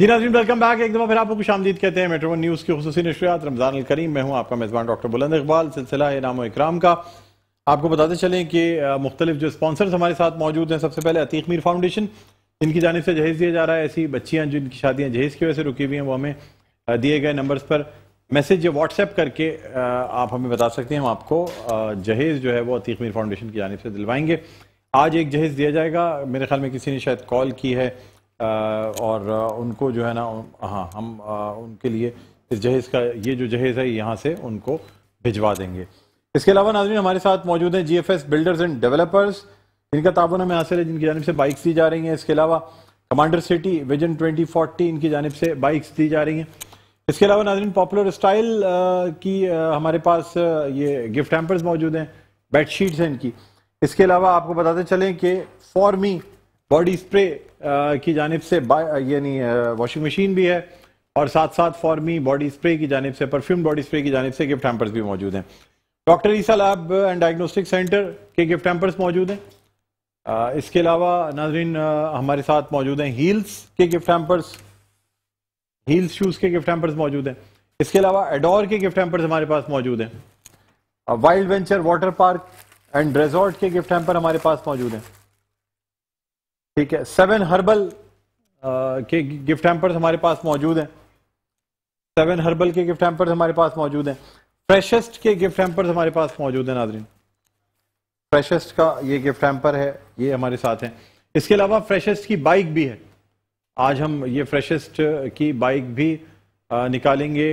जी नाजरीन welcome back एक दफा फिर आपको खुश आमदीद कहते हैं मेट्रोवन न्यूज़ की खसूसी नशरियात रमज़ान करीम में हूँ आपका मेज़बान डॉक्टर बुलंद इकबाल सिलसिला इनाम इकराम का आपको बताते चलें कि मुख्तलिफ जो स्पॉन्सर्स हमारे साथ मौजूद हैं सबसे पहले अतीक मीर फाउंडेशन जिनकी जानब से जहेज़ दिया जा रहा है ऐसी बच्चियाँ जिनकी शादियाँ जहेज़ की वजह से रुकी हुई हैं वो हमें दिए गए नंबर्स पर मैसेज या व्हाट्सएप करके आप हमें बता सकते हैं हम आपको जहेज़ जो है वो अतीक मीर फाउंडेशन की जानब से दिलवाएंगे आज एक जहेज़ दिया जाएगा मेरे ख्याल में किसी ने शायद कॉल की है और उनको जो है ना हाँ हम उनके लिए इस जहेज़ का ये जो जहेज़ है यहाँ से उनको भिजवा देंगे इसके अलावा नाजरीन हमारे साथ मौजूद हैं जी बिल्डर्स एंड डेवलपर्स इनका ताबन हमें हासिल है जिनकी जानब से बाइक्स दी जा रही हैं इसके अलावा कमांडर सिटी विजन 2040 इनकी जानब से बाइक्स दी जा रही हैं इसके अलावा नाजरीन पॉपुलर स्टाइल की हमारे पास ये गिफ्ट हैम्पर्स मौजूद हैं बेडशीट्स हैं इनकी इसके अलावा आपको बताते चलें कि फॉर मी बॉडी स्प्रे की जानब से यानी वॉशिंग मशीन भी है और साथ साथ फॉर्मी बॉडी स्प्रे की जानब से परफ्यूम बॉडी स्प्रे की जानब से गिफ्ट हेम्पर्स भी मौजूद हैं doctor Isa lab and diagnostic centre के गिफ्ट हेम्पर्स मौजूद हैं इसके अलावा नाजरीन हमारे साथ मौजूद हैं हील्स के गिफ्ट हेम्पर्स हील्स शूज़ के गिफ्ट हेम्पर्स मौजूद हैं इसके अलावा एडोर के गिफ्ट हेम्पर्स हमारे पास मौजूद हैं wild venture water park and resort के गिफ्ट हेम्पर हमारे पास मौजूद हैं ठीक है सेवन हर्बल आ, के गिफ्ट हैम्पर्स हमारे पास मौजूद हैं सेवन हर्बल के गिफ्ट हैम्पर्स हमारे पास मौजूद हैं फ्रेशेस्ट के गिफ्ट हैम्पर्स हमारे पास मौजूद हैं नाजरीन फ्रेशेस्ट का ये गिफ्ट हैम्पर है ये हमारे साथ हैं इसके अलावा फ्रेशेस्ट की बाइक भी है आज हम ये फ्रेशेस्ट की बाइक भी uh, निकालेंगे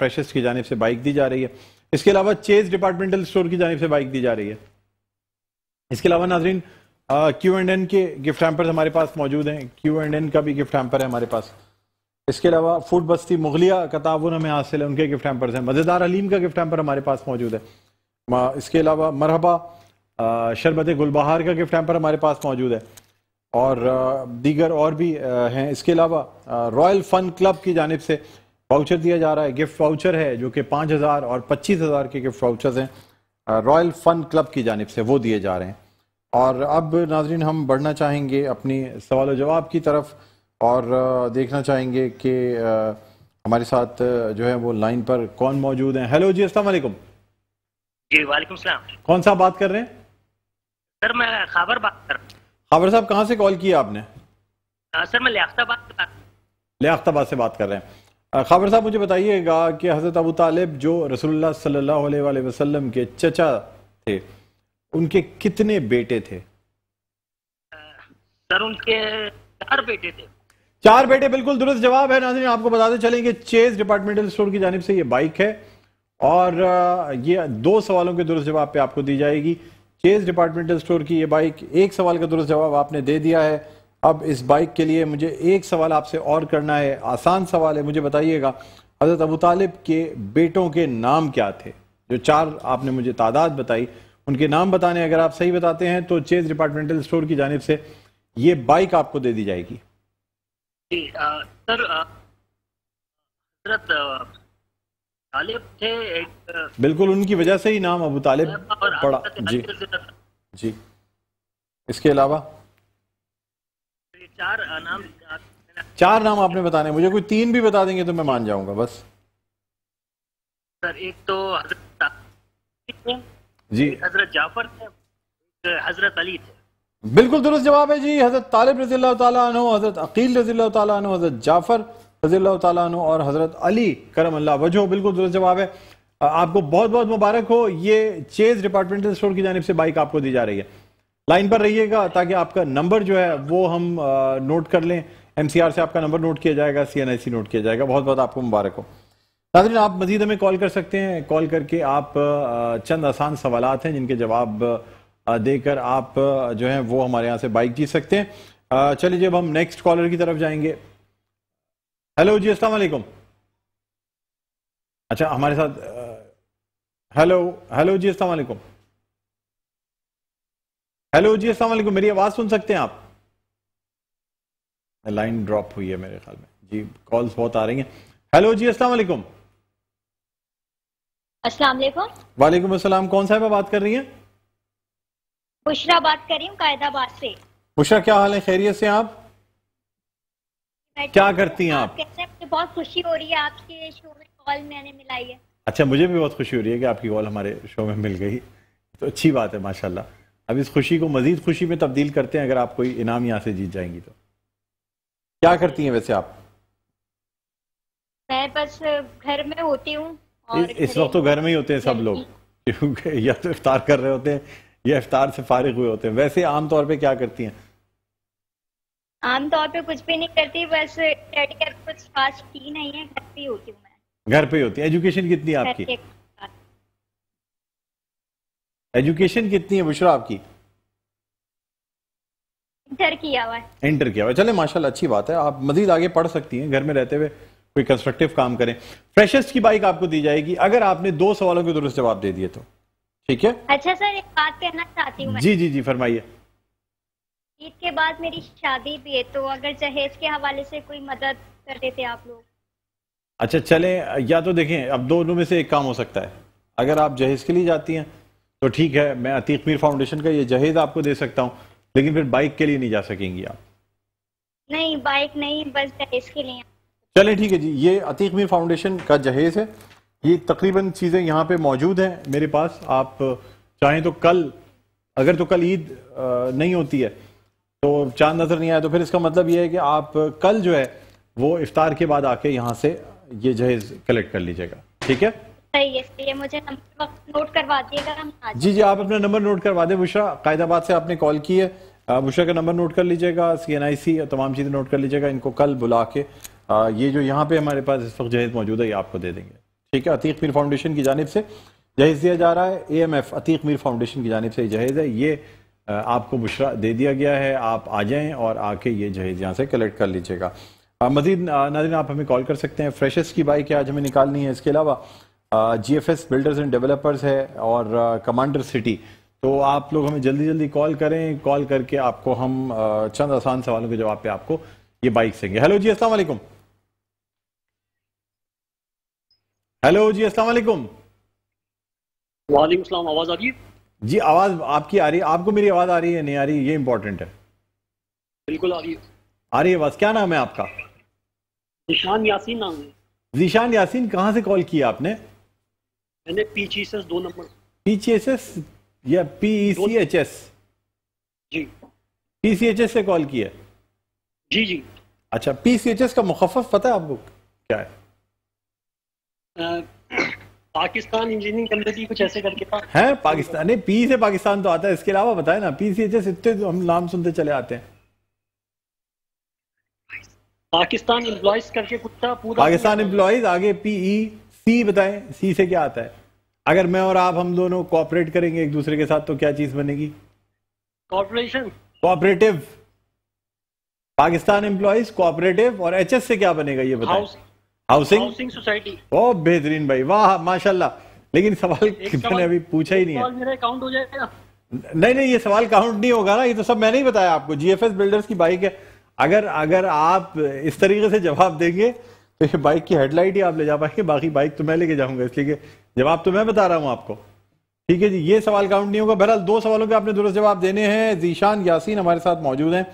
फ्रेशेस्ट uh, की जानब से बाइक दी जा रही है इसके अलावा चेज डिपार्टमेंटल स्टोर की जानब से बाइक दी जा रही है इसके अलावा नाजरीन क्यू एंड एन के गिफ्ट हैम्पर हमारे पास मौजूद हैं क्यू एंड एन का भी गिफ्ट हैम्पर है हमारे पास इसके अलावा फूड बस्ती मुगलिया का ताउन हमें हासिल है उनके गिफ्ट हैम्पर्स हैं मज़ेदार अलीम का गिफ्ट हैम्पर हमारे पास मौजूद है इसके अलावा मरहबा uh, शरबत गुलबहार का गिफ्ट हैम्पर हमारे पास मौजूद है और uh, दीगर और भी uh, हैं इसके अलावा रॉयल फ़न क्लब की जानब से वाउचर दिया जा रहा है गिफ्ट वाउचर है जो कि पाँच हज़ार और पच्चीस हज़ार के गिफ्ट वाउचर्स हैं रॉयल फ़न क्लब की जानब से वो दिए जा रहे हैं और अब नाजरीन हम बढ़ना चाहेंगे अपनी सवाल जवाब की तरफ और देखना चाहेंगे कि हमारे साथ जो है वो लाइन पर कौन मौजूद हैं हेलो जी अस्सलाम वालेकुम जी वालेकुम सलाम कौन साहब बात कर रहे हैं सर मैं खबर बात कर खबर साहब कहाँ से कॉल किया आपने आ, सर मैं लियाबाद से बात लियाबाद से बात कर रहे हैं खबर साहब मुझे बताइएगा कि हज़रत अबू तालिब जो रसोल्ला सल्ला वसलम के चचा थे उनके कितने बेटे थे सर उनके चार बेटे थे चार बेटे बिल्कुल दुरुस्त जवाब है नाजरीन आपको बताते चलें कि डिपार्टमेंटल स्टोर की जानब से ये बाइक है और ये दो सवालों के दुरुस्त जवाब पे आपको दी जाएगी चेज डिपार्टमेंटल स्टोर की ये बाइक एक सवाल का दुरुस्त जवाब आपने दे दिया है अब इस बाइक के लिए मुझे एक सवाल आपसे और करना है आसान सवाल है मुझे बताइएगा हज़रत अबू तालिब के बेटों के नाम क्या थे जो चार आपने मुझे तादाद बताई उनके नाम बताने अगर आप सही बताते हैं तो चेज डिपार्टमेंटल स्टोर की जानब से ये बाइक आपको दे दी जाएगी हजरत थे एक बिल्कुल उनकी वजह से ही नाम अबू तालिब पड़ा जी जी इसके अलावा चार नाम चार नाम आपने बताने मुझे कोई तीन भी बता देंगे तो मैं मान जाऊंगा बस सर एक तो जी हजरत जाफर थे हजरत अली थे बिल्कुल दुरुस्त जवाब है जी हजरत तालिब रजील तजरत हजरत अकील रजील तजरत जाफर रजील तु और हजरत अली करम अल्लाह वजह बिल्कुल दुरुस्त जवाब है आपको बहुत बहुत मुबारक हो ये चेज डिपार्टमेंटल स्टोर की जानब से बाइक आपको दी जा रही है लाइन पर रहिएगा ताकि आपका नंबर जो है वो हम नोट कर लें एम से आपका नंबर नोट किया जाएगा सी नोट किया जाएगा बहुत बहुत आपको मुबारक हो नाजरीन आप मजीद हमें कॉल कर सकते हैं कॉल करके आप चंद आसान सवाल हैं जिनके जवाब देकर आप जो हैं वो हमारे यहाँ से बाइक जीत सकते हैं चलिए जब हम नेक्स्ट कॉलर की तरफ जाएंगे हेलो जी अस्सलाम अच्छा हमारे साथ हेलो हेलो जी अस्सलाम हेलो जी अस्सलाम मेरी आवाज़ सुन सकते हैं आप लाइन ड्रॉप हुई है मेरे ख्याल में जी कॉल्स बहुत आ रही हैं हेलो जी अस्सलाम वालेकुम वालेकुम अस्सलाम कौन साहब बात कर रही हैं बुशरा बात कर रही हूँ कायदाबाद से बुशरा क्या हाल है खैरियत से आप क्या करती हैं आप कैसे मुझे बहुत खुशी हो रही है आपके शो में कॉल मैंने मिलाई है अच्छा मुझे भी बहुत खुशी हो रही है कि आपकी कॉल हमारे शो में मिल गई तो अच्छी बात है माशाल्लाह अब इस खुशी को मजीद खुशी में तब्दील करते हैं अगर आप कोई इनाम यहाँ से जीत जाएंगी तो क्या करती हैं वैसे आप मैं बस घर में होती हूँ इस, वक्त तो घर में ही होते हैं सब लोग क्योंकि या तो इफ्तार कर रहे होते हैं या इफ्तार से फारिग हुए होते हैं वैसे आमतौर पर क्या करती हैं आमतौर पे कुछ भी नहीं करती बस स्टडी का कुछ खास की नहीं है घर पे होती हूँ मैं घर पे होती है एजुकेशन कितनी है आपकी एजुकेशन कितनी है बुशरा आपकी इंटर किया हुआ है इंटर किया हुआ है चले माशाल्लाह अच्छी बात है आप मजीद आगे पढ़ सकती हैं घर में रहते हुए कोई कंस्ट्रक्टिव काम करें फ्रेशेस्ट की बाइक आपको दी जाएगी अगर आपने दो सवालों के दुरुस्त जवाब दे दिए तो ठीक है अच्छा सर एक बात कहना चाहती हूँ जी जी जी फरमाइए ईद के बाद मेरी शादी भी है तो अगर जहेज के हवाले से कोई मदद कर देते आप लोग अच्छा चले या तो देखें अब दोनों में से एक काम हो सकता है अगर आप जहेज के लिए जाती हैं तो ठीक है मैं अतीक मीर फाउंडेशन का ये जहेज आपको दे सकता हूँ लेकिन फिर बाइक के लिए नहीं जा सकेंगी आप नहीं बाइक नहीं बस जहेज के लिए चलें ठीक है जी ये अतीक मीर फाउंडेशन का जहेज़ है ये तकरीबन चीज़ें यहाँ पे मौजूद हैं मेरे पास आप चाहें तो कल अगर तो कल ईद नहीं होती है तो चांद नज़र नहीं आया तो फिर इसका मतलब ये है कि आप कल जो है वो इफ्तार के बाद आके यहाँ से ये जहेज़ कलेक्ट कर लीजिएगा ठीक है मुझे नोट करवा दिएगा जी जी आप अपना नंबर नोट करवा दें बुशरा कायदाबाद से आपने कॉल की है बुशरा का नंबर नोट कर लीजिएगा सी एन आई सी तमाम चीज़ें नोट कर लीजिएगा इनको कल बुला के ये जो यहाँ पे हमारे पास इस वक्त जहेज मौजूद है ये आपको दे देंगे ठीक है अतीक मीर फाउंडेशन की जानब से जहेज दिया जा रहा है A M F Atiq Mir foundation की जानब से जहेज है ये आपको मुशरा दे दिया गया है आप आ जाए और आके ये जहेज यहाँ से कलेक्ट कर लीजिएगा मजीद नादिन आप हमें कॉल कर सकते हैं फ्रेशर्स की बाइक आज हमें निकालनी है इसके अलावा G F S builders and developers है और कमांडर सिटी तो आप लोग हमें जल्दी जल्दी कॉल करें कॉल करके आपको हम चंद आसान सवालों के जवाब पे आपको ये बाइक सेंगे हेलो जी अस्सलाम वालेकुम हेलो जी अस्सलाम वालेकुम वालेकुम सलाम आवाज आ रही है जी आवाज आपकी आ रही है आपको मेरी आवाज आ रही है नहीं आ रही ये इंपॉर्टेंट है बिल्कुल आ रही है आ रही है आवाज क्या नाम है आपका निशान यासीन नाम है निशान यासीन कहां से कॉल किया आपने मैंने पीचीएसएस दो नंबर पीचीएसएस या पीईसीएचएस e जी पीसीएचएस से कॉल किया जी जी अच्छा पीसीएचएस का मुखफ पता है आपको क्या है पाकिस्तान इंजीनियरिंग कम्युनिटी कुछ ऐसे करके था है पाकिस्तान नहीं पी से पाकिस्तान तो आता है इसके अलावा बताए ना पीसीएचएस इतने हम नाम सुनते चले आते हैं पाकिस्तान एम्प्लॉयज करके कुछ था पूरा पाकिस्तान एम्प्लॉयज आगे पीई सी e, बताएं सी से क्या आता है अगर मैं और आप हम दोनों कोऑपरेट करेंगे एक दूसरे के साथ तो क्या चीज बनेगी cooperation cooperative Pakistan employees cooperative और एच से क्या बनेगा ये बताओ हाउसिंग सोसाइटी बहुत बेहतरीन भाई वाह माशाल्लाह लेकिन सवाल मैंने अभी पूछा ही नहीं है अकाउंट हो जाएगा नहीं नहीं ये सवाल काउंट नहीं होगा ना ये तो सब मैंने ही बताया आपको जीएफएस बिल्डर्स की बाइक है अगर अगर आप इस तरीके से जवाब देंगे तो ये बाइक की हेडलाइट ही आप ले जा पाएंगे बाकी बाइक तो मैं लेके जाऊंगा इसलिए जवाब तो मैं बता रहा हूँ आपको ठीक है जी ये सवाल काउंट नहीं होगा बहरहाल दो सवालों के आपने दुरुस्त जवाब देने हैं जीशान यासीन हमारे साथ मौजूद हैं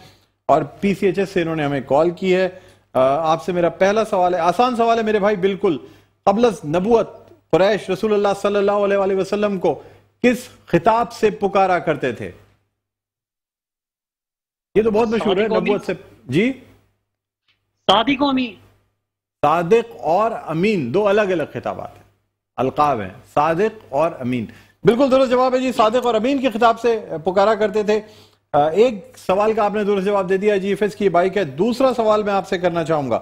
और पीसीएचएस से इन्होंने हमें कॉल की है आपसे मेरा पहला सवाल है आसान सवाल है मेरे भाई बिल्कुल अबलस नबूत फ्रैश रसूल सल्लाम को किस खिताब से पुकारा करते थे ये तो बहुत मशहूर है नबूत से जी सादिक अमीन सादिक और अमीन दो अलग अलग खिताब हैं अलकाब हैं सादिक और अमीन बिल्कुल दोनों जवाब है जी सादिक और अमीन की खिताब से पुकारा करते थे एक सवाल का आपने दूर जवाब दे दिया जीएफएस की बाइक है दूसरा सवाल मैं आपसे करना चाहूंगा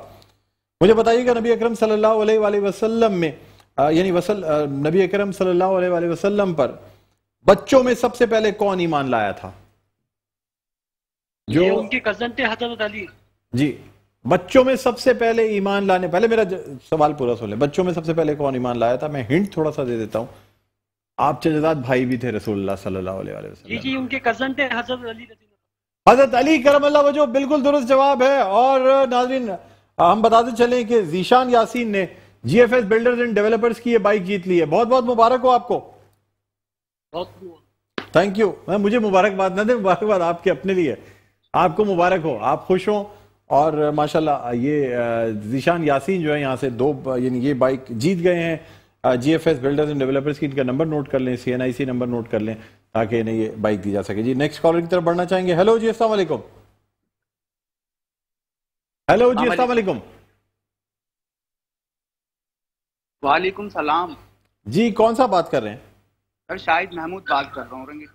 मुझे बताइएगा नबी अकरम सल्लल्लाहु अलैहि वसल्लम में यानी वसल नबी अकरम सल्लल्लाहु अलैहि वसल्लम पर बच्चों में सबसे पहले कौन ईमान लाया था जो उनके कजन थे हजरत अली जी बच्चों में सबसे पहले ईमान लाने पहले मेरा सवाल पूरा सुन ले बच्चों में सबसे पहले कौन ईमान लाया था मैं हिंट थोड़ा सा दे देता हूं आप चजाद भाई भी थे रसूलुल्लाह सल्लल्लाहु अलैहि वसल्लम जी जी उनके कजन थे हजरत अली हजरत अली करम अल्लाह वजो बिल्कुल दुरुस्त जवाब है और नाजरीन हम बताते चले कि जीशान यासीन ने जीएफएस बिल्डर्स एंड डेवलपर्स की ये बाइक जीत ली है बहुत बहुत मुबारक हो आपको थैंक यू मैं मुझे मुबारकबाद ना दे मुबारकबाद आपके अपने लिए आपको मुबारक हो आप खुश हो और माशाल्लाह ये जीशान यासीन जो है यहाँ से दो यानी ये बाइक जीत गए हैं G F S builders and developers की इनका नंबर नोट कर लें C N I C number note कर लें ताकि इन्हें ये बाइक दी जा सके जी नेक्स्ट कॉलर की तरफ बढ़ना चाहेंगे हेलो जी असल हेलो जी असल वालेकुम वालेकुम सलाम जी कौन सा बात कर रहे हैं सर शाहिद महमूद बात कर रहा हूँ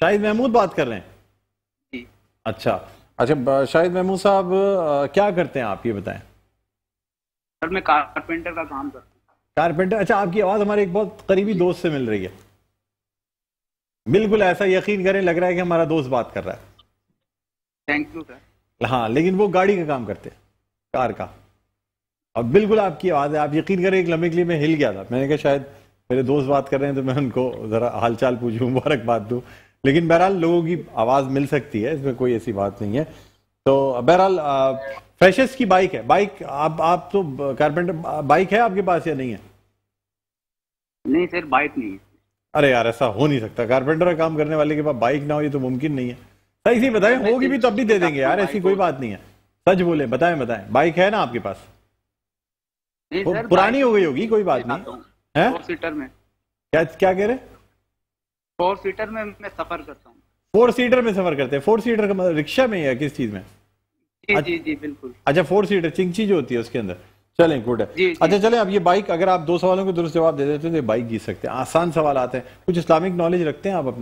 शाहिद महमूद बात कर रहे हैं जी अच्छा अच्छा शाहिद महमूद साहब क्या करते हैं आप ये बताएं सर मैं कारपेंटर का काम करता हूँ कारपेंटर अच्छा आपकी आवाज़ हमारे एक बहुत करीबी दोस्त से मिल रही है बिल्कुल ऐसा यकीन करें लग रहा है कि हमारा दोस्त बात कर रहा है थैंक यू सर हाँ लेकिन वो गाड़ी का काम करते हैं कार का और बिल्कुल आपकी आवाज़ है आप यकीन करें एक लम्बे के लिए मैं हिल गया था मैंने कहा शायद मेरे दोस्त बात कर रहे हैं तो मैं उनको ज़रा हालचाल पूछूँ मुबारकबाद दूँ लेकिन बहरहाल लोगों की आवाज़ मिल सकती है इसमें कोई ऐसी बात नहीं है तो बहरहाल फ्रेशेस की बाइक है बाइक आप आप तो कारपेंटर बाइक है आपके पास या नहीं है नहीं सर बाइक नहीं है अरे यार ऐसा हो नहीं सकता कारपेंटर का काम करने वाले के पास बाइक ना हो ये तो मुमकिन नहीं है सही सही बताए होगी भी तब तो भी दे देंगे यार ऐसी तो कोई बात नहीं है सच बोले बताए बताएं बाइक है ना आपके पास पुरानी हो गई होगी कोई बात नहीं है फोर सीटर में क्या क्या कह रहे फोर सीटर में मैं सफर करता हूँ फोर सीटर में सफर करते हैं फोर सीटर का मतलब रिक्शा में या किस चीज में अच्छा जी जी बिल्कुल अच्छा फोर सीटर चिंची जो होती है उसके अंदर चले गुड है अच्छा चले अब ये बाइक अगर आप दो सवालों को दुरुस्त जवाब दे देते हैं तो बाइक जीत सकते हैं आसान सवाल आते हैं कुछ इस्लामिक नॉलेज रखते हैं आप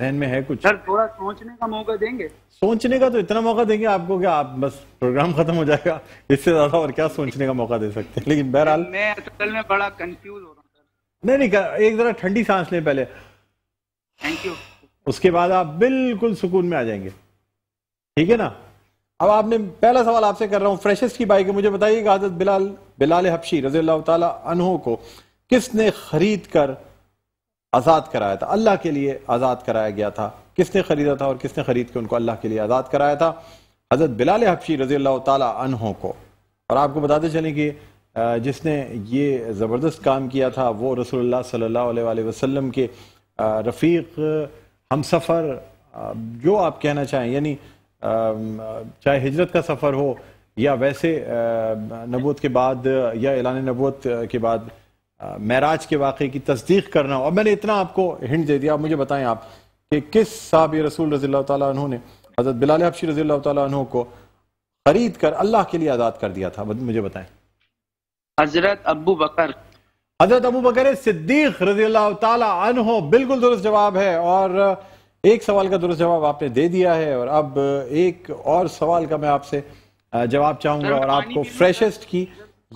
जहन में है कुछ सर थोड़ा सोचने का मौका देंगे सोचने का तो इतना मौका देंगे आपको कि आप बस प्रोग्राम खत्म हो जाएगा इससे ज्यादा और क्या सोचने का मौका दे सकते हैं लेकिन बहरहाल मैं असल में बड़ा कंफ्यूज हो रहा हूँ नहीं नहीं एक जरा ठंडी सांस लें पहले थैंक यू उसके बाद आप बिल्कुल सुकून में आ जाएंगे ठीक है ना अब आपने पहला सवाल आपसे कर रहा हूँ फ्रेशेस्ट की बाइक है मुझे बताइए आदत बिलाल बिलाल हबशी रजी तहों को किसने खरीद कर आज़ाद कराया था अल्लाह के लिए आज़ाद कराया गया था किसने खरीदा था और किसने खरीद के उनको अल्लाह के लिए आज़ाद कराया था हज़रत बिलाल हबशी रजी तहो को और आपको बताते चले कि जिसने ये ज़बरदस्त काम किया था वो रसोल्ला सल्ला वसलम के रफ़ीक हम सफ़र जो आप कहना चाहें यानी चाहे हिजरत का सफ़र हो या वैसे नबूत के बाद या एलान नबूत के बाद महराज के वाक़े की तस्दीक करना हो अब मैंने इतना आपको हिंट दे दिया मुझे बताएं आप कि किस साहब रसूल रज़ी तु ने हज़रत बिलाल हबशी रज़ी तु को ख़रीद कर अल्लाह के लिए आज़ाद कर दिया था मुझे बताएं हज़रत अबू बकर हजरत अबू बकर सिद्दीक रजी अल्लाह बिल्कुल दुरुस्त जवाब है और एक सवाल का दुरुस्त जवाब आपने दे दिया है और अब एक और सवाल का मैं आपसे जवाब चाहूंगा और आपको फ्रेशेस्ट की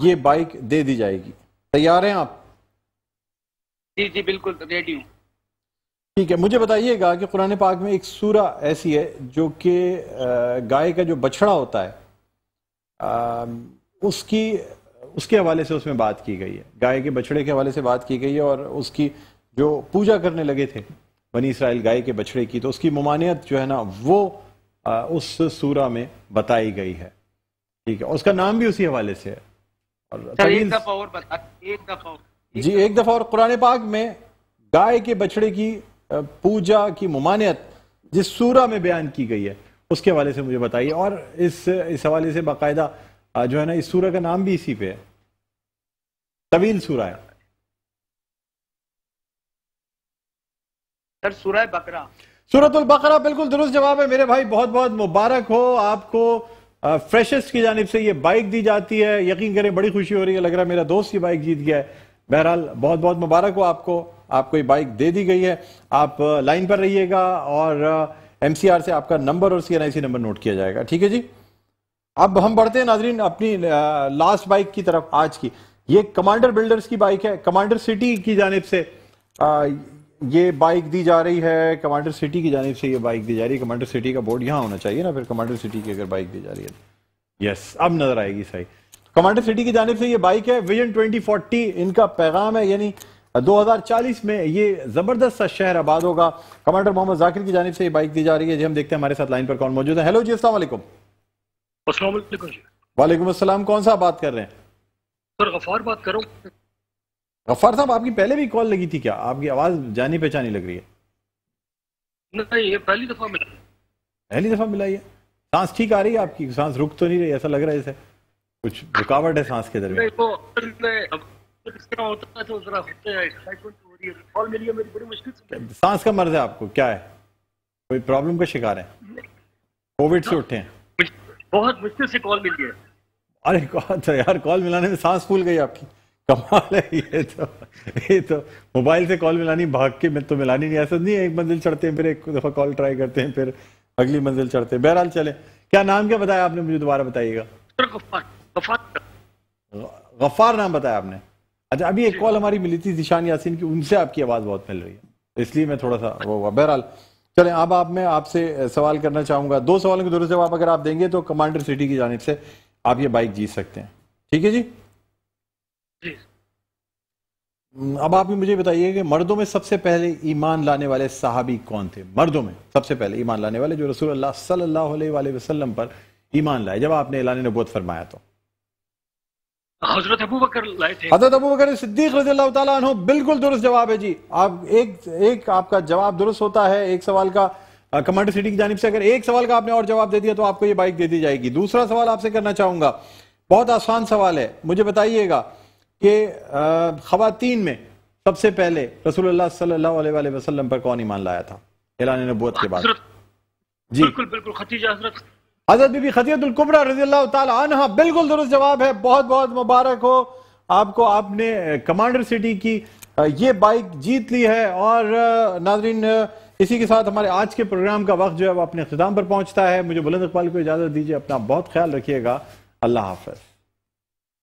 ये बाइक दे दी जाएगी तैयार हैं आप जी जी बिल्कुल रेडी हूँ ठीक है मुझे बताइएगा कि कुरान पाक में एक सूरा ऐसी है जो कि गाय का जो बछड़ा होता है आ, उसकी उसके हवाले से उसमें बात की गई है गाय के बछड़े के हवाले से बात की गई है और उसकी जो पूजा करने लगे थे बनी इसराइल गाय के बछड़े की तो उसकी ममानियत जो है ना वो उस सूरा में बताई गई है ठीक है उसका नाम भी उसी हवाले से है और एक दफा और एक दफा जी एक दफा और कुरान पाक में गाय के बछड़े की पूजा की ममानियत जिस सूरा में बयान की गई है उसके हवाले से मुझे बताइए और इस इस हवाले से बाकायदा जो है ना इस सूरा का नाम भी इसी पे है तवील सूरा है बकरा सूरतुल बकरा बिल्कुल दुरुस्त जवाब है मेरे भाई बहुत बहुत मुबारक हो आपको फ्रेशेस्ट की जानब से ये बाइक दी जाती है यकीन करें बड़ी खुशी हो रही है लग रहा है मेरा दोस्त ये बाइक जीत गया है बहरहाल बहुत बहुत मुबारक हो आपको आपको ये बाइक दे दी गई है आप लाइन पर रहिएगा और एम सी आर से आपका नंबर और C N I C number note किया जाएगा ठीक है जी अब हम बढ़ते हैं नाजरीन अपनी लास्ट बाइक की तरफ आज की ये कमांडर बिल्डर्स की बाइक है कमांडर सिटी की जानब से आ, ये बाइक दी जा रही है कमांडर सिटी की जानब से ये बाइक दी जा रही है कमांडर सिटी का बोर्ड यहाँ होना चाहिए ना फिर कमांडर सिटी की अगर बाइक दी जा रही है यस तो। अब नजर आएगी सही कमांडर सिटी की जानब से ये बाइक है विजन 2040 इनका पैगाम है यानी 2040 में ये जबरदस्त सा शहर आबाद होगा कमांडर मोहम्मद जाकिर की जानब से ये बाइक दी जा रही है जी हम देखते हैं हमारे साथ लाइन पर कौन मौजूद है हेलो जी असल वालेकुम वालेकुम असलम कौन सा बात कर रहे हैं सर गफार बात करो गफार साहब आपकी पहले भी कॉल लगी थी क्या आपकी आवाज जानी पहचानी लग रही है नहीं ये पहली दफा मिला पहली दफा मिला ये सांस ठीक आ रही है आपकी सांस रुक तो नहीं रही ऐसा लग रहा है जैसे कुछ रुकावट है सांस के दरमियान तो सांस का मर्ज है आपको क्या है कोई प्रॉब्लम का शिकार है कोविड से उठे हैं बहुत मुश्किल से कॉल मिली है अरे कौन था यार कॉल मिलाने में सांस फूल गई आपकी कमाल है ये तो ये तो मोबाइल से कॉल मिलानी भाग के मैं तो मिलानी नहीं ऐसा नहीं है एक मंजिल चढ़ते हैं फिर एक दफ़ा कॉल ट्राई करते हैं फिर अगली मंजिल चढ़ते हैं बहरहाल चले क्या नाम क्या बताया आपने मुझे दोबारा बताइएगा गफार नाम बताया आपने अच्छा अभी एक कॉल हमारी मिली थी जिशान यासीन की उनसे आपकी आवाज़ बहुत मिल रही है इसलिए मैं थोड़ा सा वो हुआ बहरहाल चले अब आप मैं आपसे सवाल करना चाहूंगा दो सवालों के दोनों जवाब अगर आप देंगे तो कमांडर सिटी की जानब से आप ये बाइक जीत सकते हैं ठीक है जी हम्म, अब आप भी मुझे बताइए कि मर्दों में सबसे पहले ईमान लाने वाले साहबी कौन थे मर्दों में सबसे पहले ईमान लाने वाले जो रसूल अल्लाह सल्लल्लाहु अलैहि वसल्लम पर ईमान लाए जब आपने ऐलान नबूवत फरमाया तो हजरत अबू बकर लाए थे हजरत अबू बकर सिद्दीक बिल्कुल दुरुस्त जवाब है जी आप एक एक आपका जवाब दुरुस्त होता है एक सवाल का कमांडर सिटी की जानब से अगर एक सवाल का आपने और जवाब दे दिया तो आपको ये बाइक दे दी जाएगी दूसरा सवाल आपसे करना चाहूंगा बहुत आसान सवाल है मुझे बताइएगा कि खातन में सबसे पहले रसूलुल्लाह सल्लल्लाहु अलैहि वसल्लम पर कौन ईमान लाया था नबूत के बाद जी बिल्कुल बिल्कुल हजरत बीबी बिल्कुल दुरुस्त जवाब है बहुत बहुत मुबारक हो आपको आपने कमांडर सिटी की ये बाइक जीत ली है और नाजरीन इसी के साथ हमारे आज के प्रोग्राम का वक्त जो है वो अपने अख्ताम पर पहुंचता है मुझे बुलंद इकबाल को इजाज़त दीजिए अपना बहुत ख्याल रखिएगा अल्लाह हाफ